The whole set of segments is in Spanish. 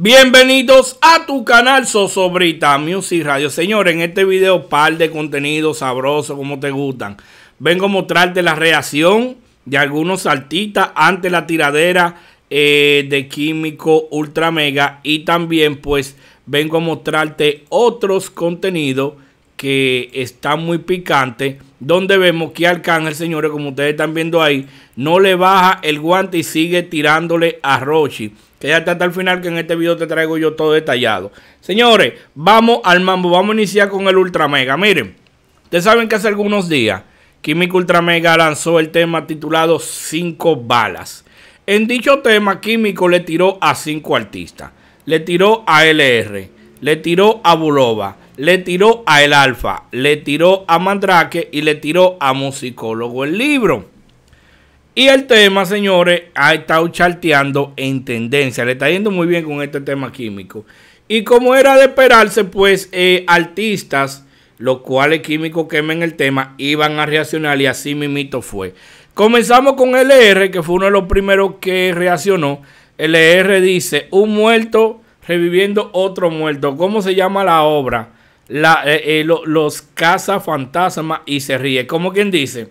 Bienvenidos a tu canal Sosobrita Music Radio. Señores, en este video par de contenido sabroso como te gustan. Vengo a mostrarte la reacción de algunos artistas ante la tiradera eh, de Químico Ultra Mega y también pues vengo a mostrarte otros contenidos que está muy picante, donde vemos que Arcángel, señores, como ustedes están viendo ahí, no le baja el guante y sigue tirándole a Rochi. Que ya hasta el final, que en este video te traigo yo todo detallado. Señores, vamos al mambo, vamos a iniciar con el Ultra Mega. Miren, ustedes saben que hace algunos días, Químico Ultra Mega lanzó el tema titulado 5 balas. En dicho tema, Químico le tiró a 5 artistas. Le tiró a LR, le tiró a Bulova le tiró a El Alfa, le tiró a Mandrake y le tiró a Musicólogo el libro. Y el tema, señores, ha estado charteando en tendencia. Le está yendo muy bien con este tema químico. Y como era de esperarse, pues eh, artistas, los cuales químicos quemen el tema, iban a reaccionar y así mito fue. Comenzamos con LR, que fue uno de los primeros que reaccionó. LR dice, un muerto reviviendo otro muerto. ¿Cómo se llama la obra? la, eh, eh, los y se ríe. Como quien dice,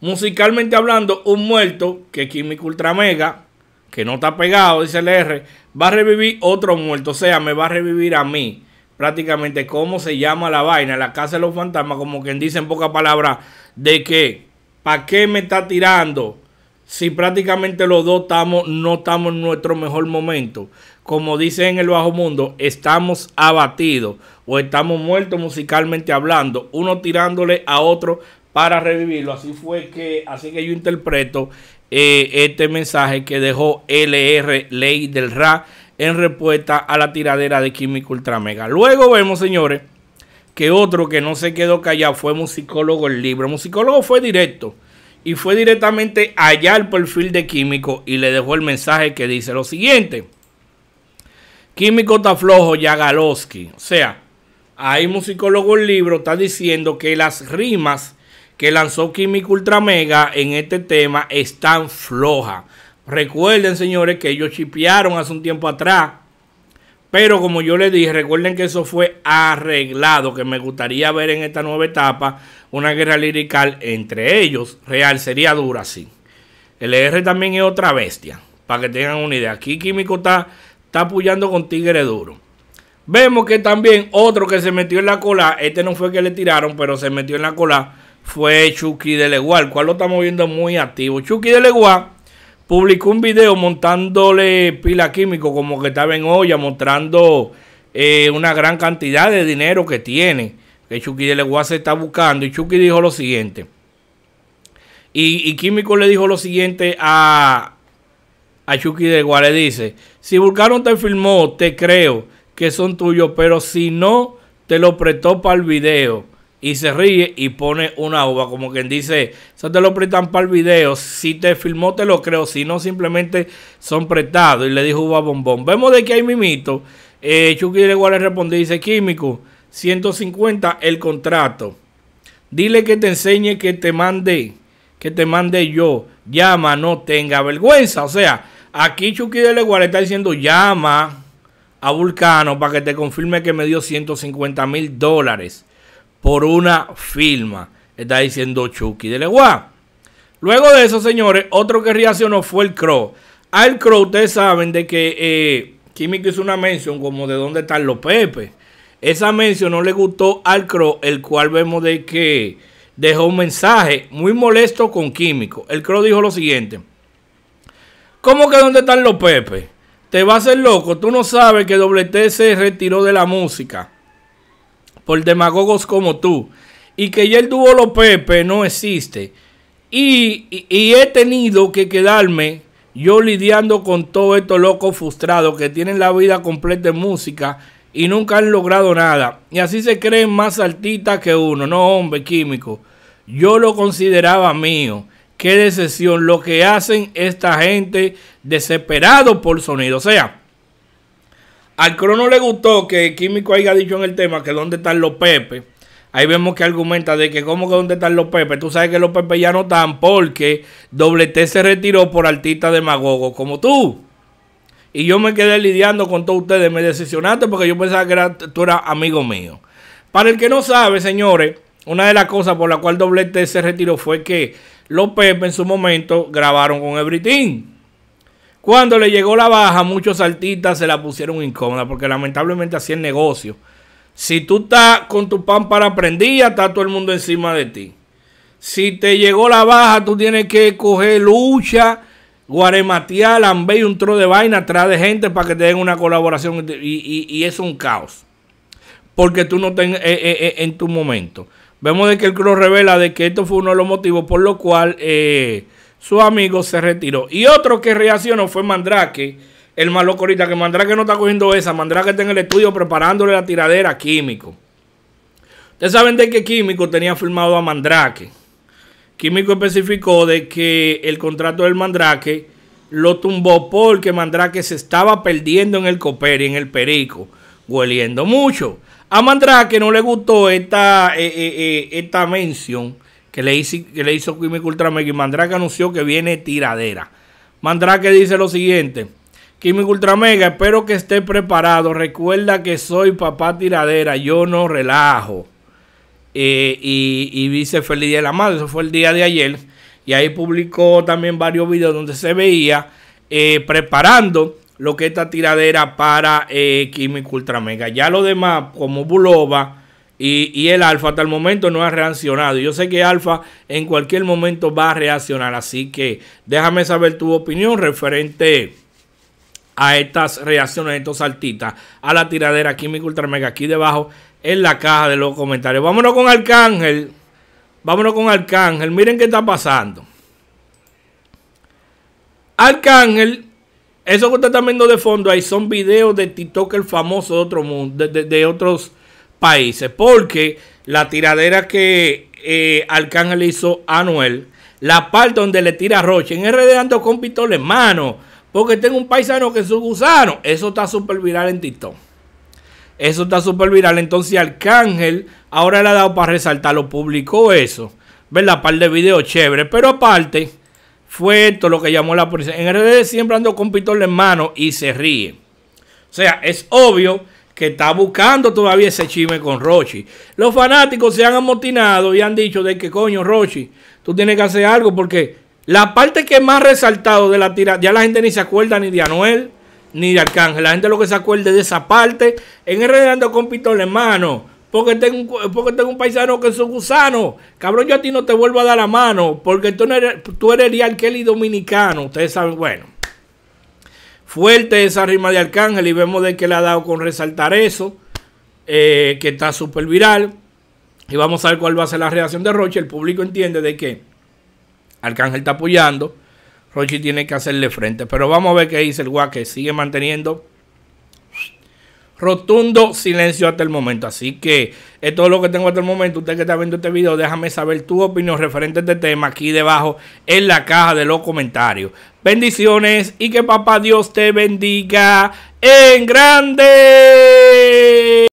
musicalmente hablando, un muerto, que Químico Ultra Mega, que no está pegado, dice el R, va a revivir otro muerto, o sea, me va a revivir a mí. Prácticamente, ¿cómo se llama la vaina? La casa de los fantasmas, como quien dice en pocas palabras, de que, ¿para qué me está tirando? Si prácticamente los dos estamos, no estamos en nuestro mejor momento como dicen en el bajo mundo, estamos abatidos o estamos muertos musicalmente hablando, uno tirándole a otro para revivirlo. Así fue que, así que yo interpreto eh, este mensaje que dejó LR Ley del Ra en respuesta a la tiradera de Químico Ultramega. Luego vemos, señores, que otro que no se quedó callado fue musicólogo el libro. El musicólogo fue directo y fue directamente allá al perfil de Químico y le dejó el mensaje que dice lo siguiente. Químico está flojo, Yagalowski. O sea, hay musicólogo en libro, está diciendo que las rimas que lanzó Químico Ultramega en este tema están flojas. Recuerden, señores, que ellos chipearon hace un tiempo atrás. Pero como yo les dije, recuerden que eso fue arreglado, que me gustaría ver en esta nueva etapa una guerra lirical entre ellos. Real sería dura, sí. El R también es otra bestia, para que tengan una idea. Aquí Químico está está apoyando con Tigre Duro. Vemos que también otro que se metió en la cola, este no fue que le tiraron, pero se metió en la cola, fue Chucky de Legual, el cual lo estamos viendo muy activo. Chucky de publicó un video montándole pila químico, como que estaba en olla, mostrando eh, una gran cantidad de dinero que tiene, que Chucky de se está buscando. Y Chucky dijo lo siguiente. Y, y Químico le dijo lo siguiente a, a Chucky de Guare dice, si Vulcano te filmó, te creo que son tuyos, pero si no, te lo prestó para el video. Y se ríe y pone una uva, como quien dice, eso te lo prestan para el video, si te filmó te lo creo, si no simplemente son prestados. Y le dijo uva bombón. Vemos de que hay mimito. Eh, Chucky de Guare responde, dice, químico, 150 el contrato. Dile que te enseñe que te mande, que te mande yo. Llama, no tenga vergüenza. O sea, Aquí Chucky de le está diciendo llama a Vulcano para que te confirme que me dio 150 mil dólares por una firma. Está diciendo Chucky de Luego de eso, señores, otro que reaccionó fue el Crow. Al Crow, ustedes saben de que eh, Químico hizo una mención como de dónde están los Pepe. Esa mención no le gustó al Crow, el cual vemos de que dejó un mensaje muy molesto con Químico. El Crow dijo lo siguiente. ¿Cómo que dónde están los Pepe? Te vas a hacer loco. Tú no sabes que WT se retiró de la música por demagogos como tú. Y que ya el dúo Los Pepe no existe. Y, he tenido que quedarme yo lidiando con todos estos locos frustrados que tienen la vida completa en música y nunca han logrado nada. Y así se creen más artistas que uno. No, hombre, químico. Yo lo consideraba mío qué decepción lo que hacen esta gente desesperado por sonido. O sea, al Crono le gustó que Químico haya dicho en el tema que dónde están los Pepe. Ahí vemos que argumenta de que cómo que dónde están los Pepe. Tú sabes que los Pepe ya no están porque Doble T se retiró por artista demagogo como tú. Y yo me quedé lidiando con todos ustedes. Me decepcionaste porque yo pensaba que tú eras amigo mío. Para el que no sabe, señores, una de las cosas por la cual Doble T se retiró fue que los Pepe en su momento grabaron con Everything. Cuando le llegó la baja, muchos artistas se la pusieron incómoda porque lamentablemente hacían es negocio. Si tú estás con tu pan para prendida, está todo el mundo encima de ti. Si te llegó la baja, tú tienes que coger lucha, guarematear, lambe y un tro de vaina atrás de gente para que te den una colaboración. Y, es un caos. Porque tú no estás eh, eh, eh, en tu momento. Vemos de que el club revela de que esto fue uno de los motivos por lo cual eh, su amigo se retiró. Y otro que reaccionó fue Mandrake, el malo ahorita, que Mandrake no está cogiendo esa, Mandrake está en el estudio preparándole la tiradera a Químico. Ustedes saben de que Químico tenía firmado a Mandrake. Químico especificó de que el contrato del Mandrake lo tumbó porque Mandrake se estaba perdiendo en el Coperi, en el Perico, hueliendo mucho. A Mandrake no le gustó esta, eh, eh, eh, esta mención que le hizo, que le Ultramega y Mandrake anunció que viene tiradera. Mandrake dice lo siguiente. Químico Ultramega, espero que esté preparado. Recuerda que soy papá tiradera, yo no relajo. y, dice Feliz Día de la Madre, eso fue el día de ayer. Y ahí publicó también varios videos donde se veía preparando lo que esta tiradera para Químico eh, Ultra Mega. Ya lo demás, como Buloba y, el Alfa, hasta el momento no ha reaccionado. Yo sé que Alfa en cualquier momento va a reaccionar, así que déjame saber tu opinión referente a estas reacciones, a estos saltitas, a la tiradera Químico Ultra Mega aquí debajo en la caja de los comentarios. Vámonos con Arcángel. Vámonos con Arcángel. Miren qué está pasando. Arcángel eso que usted está viendo de fondo ahí son videos de TikTok, el famoso de otro mundo, de, otros países. Porque la tiradera que eh, Arcángel hizo a Anuel, la parte donde le tira Roche, en RD ando con pistola en mano, porque tengo un paisano que es un gusano. Eso está súper viral en TikTok. Eso está súper viral. Entonces Arcángel ahora le ha dado para resaltar, lo publicó eso. la Par de videos chévere, Pero aparte. Fue esto lo que llamó la policía. En RD siempre ando con pistola en mano y se ríe. O sea, es obvio que está buscando todavía ese chisme con Rochi. Los fanáticos se han amotinado y han dicho de que coño, Rochi, tú tienes que hacer algo porque la parte que más resaltado de la tira, ya la gente ni se acuerda ni de Anuel, ni de Arcángel. La gente lo que se acuerda de esa parte. En el ando con pistola en mano porque tengo, porque tengo un paisano que es un gusano. Cabrón, yo a ti no te vuelvo a dar la mano, porque tú, eres, tú eres el Arcángel dominicano. Ustedes saben, bueno. Fuerte esa rima de Arcángel y vemos de que le ha dado con resaltar eso, eh, que está súper viral. Y vamos a ver cuál va a ser la reacción de Roche. El público entiende de que Arcángel está apoyando. Roche tiene que hacerle frente. Pero vamos a ver qué dice el que Sigue manteniendo rotundo silencio hasta el momento. Así que es todo lo que tengo hasta el momento. Usted que está viendo este video, déjame saber tu opinión referente a este tema aquí debajo en la caja de los comentarios. Bendiciones y que papá Dios te bendiga en grande.